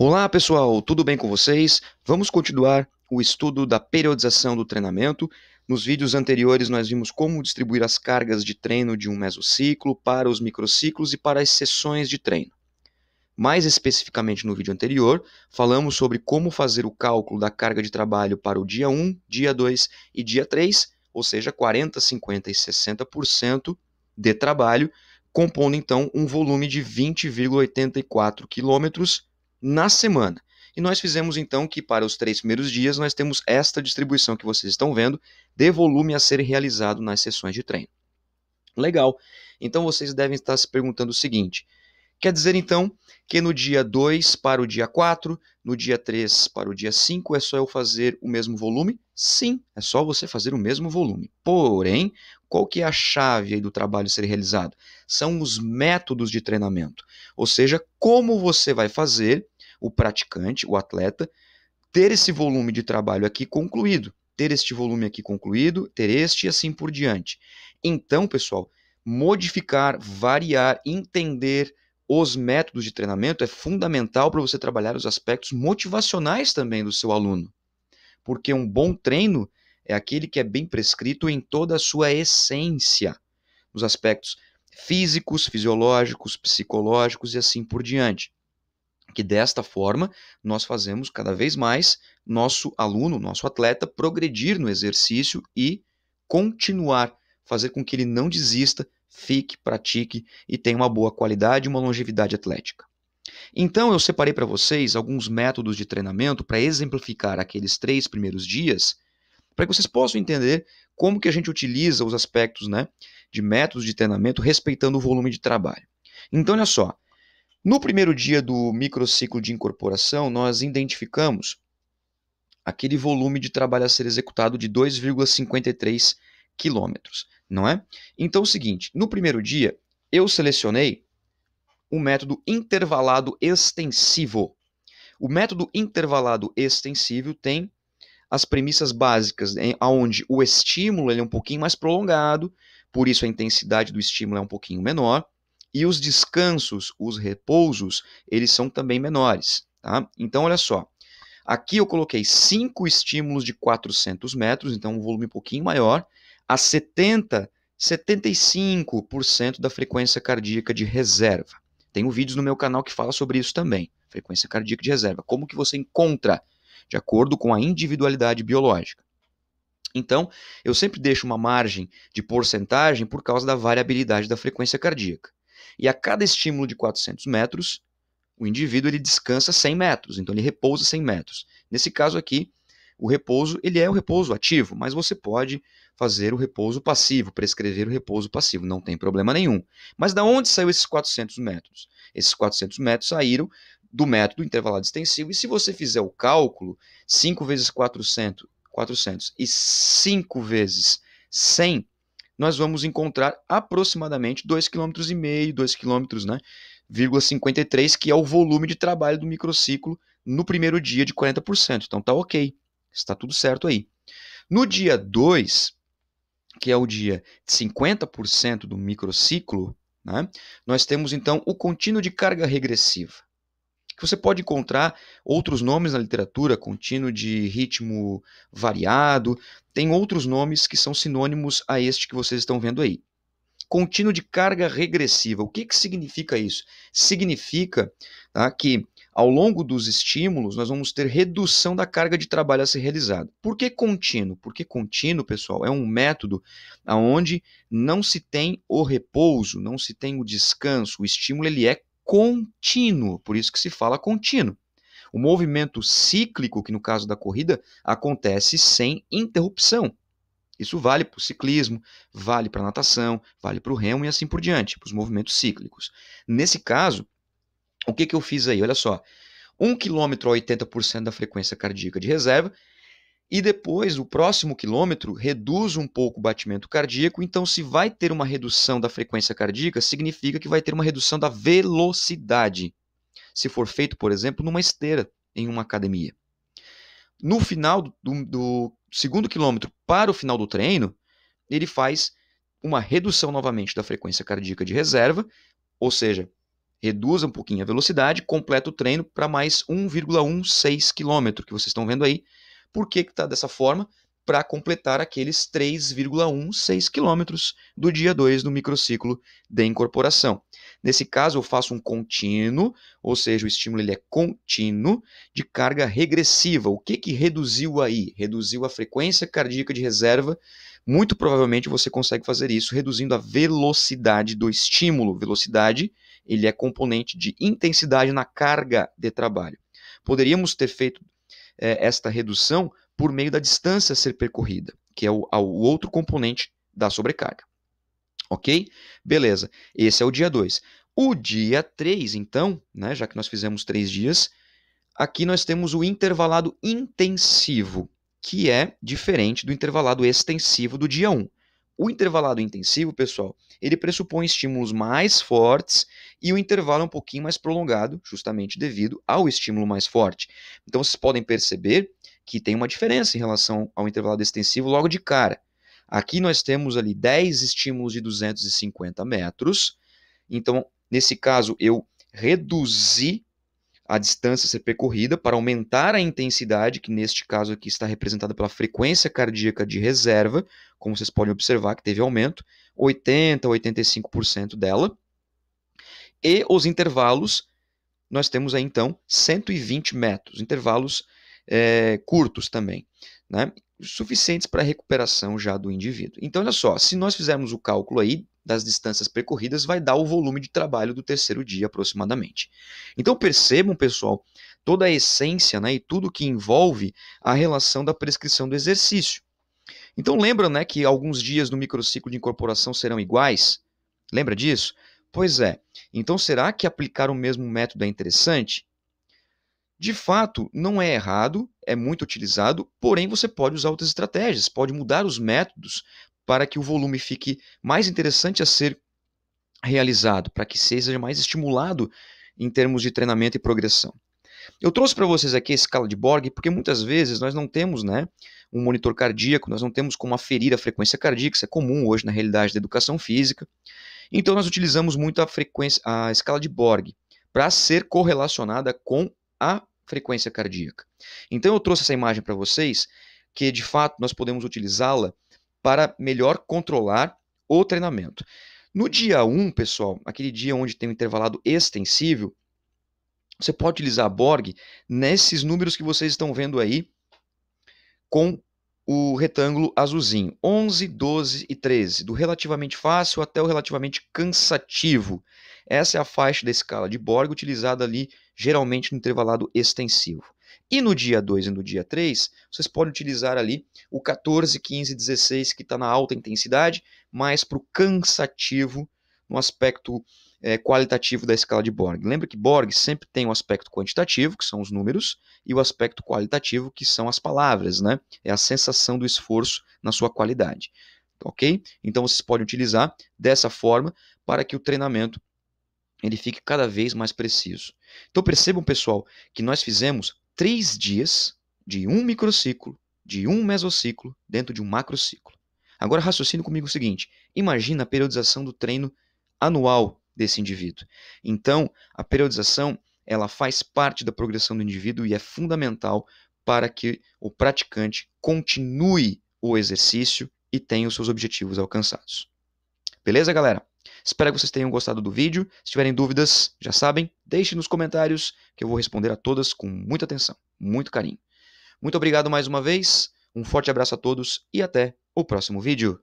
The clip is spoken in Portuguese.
Olá pessoal, tudo bem com vocês? Vamos continuar o estudo da periodização do treinamento. Nos vídeos anteriores, nós vimos como distribuir as cargas de treino de um mesociclo para os microciclos e para as sessões de treino. Mais especificamente no vídeo anterior, falamos sobre como fazer o cálculo da carga de trabalho para o dia 1, dia 2 e dia 3, ou seja, 40, 50 e 60% de trabalho, compondo então um volume de 20,84 quilômetros na semana. E nós fizemos então que para os três primeiros dias nós temos esta distribuição que vocês estão vendo de volume a ser realizado nas sessões de treino. Legal. Então vocês devem estar se perguntando o seguinte: quer dizer então que no dia 2 para o dia 4, no dia 3 para o dia 5 é só eu fazer o mesmo volume? Sim, é só você fazer o mesmo volume. Porém, qual que é a chave do trabalho ser realizado? são os métodos de treinamento, ou seja, como você vai fazer o praticante, o atleta, ter esse volume de trabalho aqui concluído, ter este volume aqui concluído, ter este e assim por diante. Então, pessoal, modificar, variar, entender os métodos de treinamento é fundamental para você trabalhar os aspectos motivacionais também do seu aluno. Porque um bom treino é aquele que é bem prescrito em toda a sua essência, nos aspectos físicos, fisiológicos, psicológicos e assim por diante. Que desta forma nós fazemos cada vez mais nosso aluno, nosso atleta, progredir no exercício e continuar, fazer com que ele não desista, fique, pratique e tenha uma boa qualidade e uma longevidade atlética. Então, eu separei para vocês alguns métodos de treinamento para exemplificar aqueles três primeiros dias para que vocês possam entender como que a gente utiliza os aspectos né, de métodos de treinamento respeitando o volume de trabalho. Então, olha só, no primeiro dia do microciclo de incorporação, nós identificamos aquele volume de trabalho a ser executado de 2,53 quilômetros, não é? Então, é o seguinte, no primeiro dia, eu selecionei o método intervalado extensivo. O método intervalado extensivo tem as premissas básicas, né, aonde o estímulo ele é um pouquinho mais prolongado, por isso a intensidade do estímulo é um pouquinho menor, e os descansos, os repousos, eles são também menores. Tá? Então, olha só, aqui eu coloquei cinco estímulos de 400 metros, então um volume um pouquinho maior, a 70, 75% da frequência cardíaca de reserva. Tenho vídeos no meu canal que fala sobre isso também, frequência cardíaca de reserva. Como que você encontra de acordo com a individualidade biológica. Então, eu sempre deixo uma margem de porcentagem por causa da variabilidade da frequência cardíaca. E a cada estímulo de 400 metros, o indivíduo ele descansa 100 metros, então ele repousa 100 metros. Nesse caso aqui, o repouso ele é o repouso ativo, mas você pode fazer o repouso passivo, prescrever o repouso passivo, não tem problema nenhum. Mas da onde saiu esses 400 metros? Esses 400 metros saíram do método intervalado extensivo. E se você fizer o cálculo, 5 vezes 400, 400 e 5 vezes 100, nós vamos encontrar aproximadamente 2,5 km, 2,53 km, né? que é o volume de trabalho do microciclo no primeiro dia de 40%. Então tá ok, está tudo certo aí. No dia 2, que é o dia de 50% do microciclo, né? nós temos então o contínuo de carga regressiva que você pode encontrar outros nomes na literatura, contínuo de ritmo variado, tem outros nomes que são sinônimos a este que vocês estão vendo aí. Contínuo de carga regressiva. O que, que significa isso? Significa tá, que ao longo dos estímulos, nós vamos ter redução da carga de trabalho a ser realizado. Por que contínuo? Porque contínuo, pessoal, é um método onde não se tem o repouso, não se tem o descanso, o estímulo ele é contínuo, por isso que se fala contínuo. O movimento cíclico, que no caso da corrida, acontece sem interrupção. Isso vale para o ciclismo, vale para a natação, vale para o remo e assim por diante, para os movimentos cíclicos. Nesse caso, o que, que eu fiz aí? Olha só. 1 km a 80% da frequência cardíaca de reserva e depois, o próximo quilômetro reduz um pouco o batimento cardíaco, então se vai ter uma redução da frequência cardíaca, significa que vai ter uma redução da velocidade. Se for feito, por exemplo, numa esteira em uma academia. No final do, do segundo quilômetro para o final do treino, ele faz uma redução novamente da frequência cardíaca de reserva, ou seja, reduz um pouquinho a velocidade, completa o treino para mais 1,16 km, que vocês estão vendo aí, por que está dessa forma? Para completar aqueles 3,16 quilômetros do dia 2 do microciclo de incorporação. Nesse caso, eu faço um contínuo, ou seja, o estímulo ele é contínuo de carga regressiva. O que, que reduziu aí? Reduziu a frequência cardíaca de reserva. Muito provavelmente você consegue fazer isso reduzindo a velocidade do estímulo. Velocidade, ele é componente de intensidade na carga de trabalho. Poderíamos ter feito é, esta redução por meio da distância a ser percorrida, que é o, o outro componente da sobrecarga. Ok? Beleza. Esse é o dia 2. O dia 3, então, né, já que nós fizemos três dias, aqui nós temos o intervalado intensivo, que é diferente do intervalado extensivo do dia 1. Um. O intervalado intensivo, pessoal, ele pressupõe estímulos mais fortes e o intervalo é um pouquinho mais prolongado, justamente devido ao estímulo mais forte. Então vocês podem perceber que tem uma diferença em relação ao intervalado extensivo logo de cara. Aqui nós temos ali 10 estímulos de 250 metros. Então, nesse caso, eu reduzi a distância a ser percorrida para aumentar a intensidade, que neste caso aqui está representada pela frequência cardíaca de reserva, como vocês podem observar que teve aumento, 80% a 85% dela. E os intervalos, nós temos aí então 120 metros, intervalos é, curtos também, né? suficientes para a recuperação já do indivíduo. Então, olha só, se nós fizermos o cálculo aí das distâncias percorridas vai dar o volume de trabalho do terceiro dia aproximadamente. Então percebam, pessoal, toda a essência né, e tudo que envolve a relação da prescrição do exercício. Então lembra né, que alguns dias no microciclo de incorporação serão iguais? Lembra disso? Pois é. Então será que aplicar o mesmo método é interessante? De fato, não é errado, é muito utilizado, porém você pode usar outras estratégias, pode mudar os métodos para que o volume fique mais interessante a ser realizado, para que seja mais estimulado em termos de treinamento e progressão. Eu trouxe para vocês aqui a escala de Borg, porque muitas vezes nós não temos né, um monitor cardíaco, nós não temos como aferir a frequência cardíaca, isso é comum hoje na realidade da educação física. Então nós utilizamos muito a frequência, a escala de Borg, para ser correlacionada com a frequência cardíaca. Então eu trouxe essa imagem para vocês, que de fato nós podemos utilizá-la para melhor controlar o treinamento. No dia 1, pessoal, aquele dia onde tem um intervalado extensível, você pode utilizar a Borg nesses números que vocês estão vendo aí com o retângulo azulzinho, 11, 12 e 13, do relativamente fácil até o relativamente cansativo. Essa é a faixa da escala de Borg utilizada ali geralmente no intervalado extensivo. E no dia 2 e no dia 3, vocês podem utilizar ali o 14, 15, 16, que está na alta intensidade, mais para o cansativo no aspecto é, qualitativo da escala de Borg. Lembra que Borg sempre tem o um aspecto quantitativo, que são os números, e o aspecto qualitativo, que são as palavras, né? É a sensação do esforço na sua qualidade. Ok? Então vocês podem utilizar dessa forma para que o treinamento ele fique cada vez mais preciso. Então percebam, pessoal, que nós fizemos três dias de um microciclo, de um mesociclo, dentro de um macrociclo. Agora raciocine comigo o seguinte: imagina a periodização do treino anual desse indivíduo. Então, a periodização ela faz parte da progressão do indivíduo e é fundamental para que o praticante continue o exercício e tenha os seus objetivos alcançados. Beleza, galera? Espero que vocês tenham gostado do vídeo. Se tiverem dúvidas, já sabem, deixem nos comentários que eu vou responder a todas com muita atenção, muito carinho. Muito obrigado mais uma vez, um forte abraço a todos e até o próximo vídeo.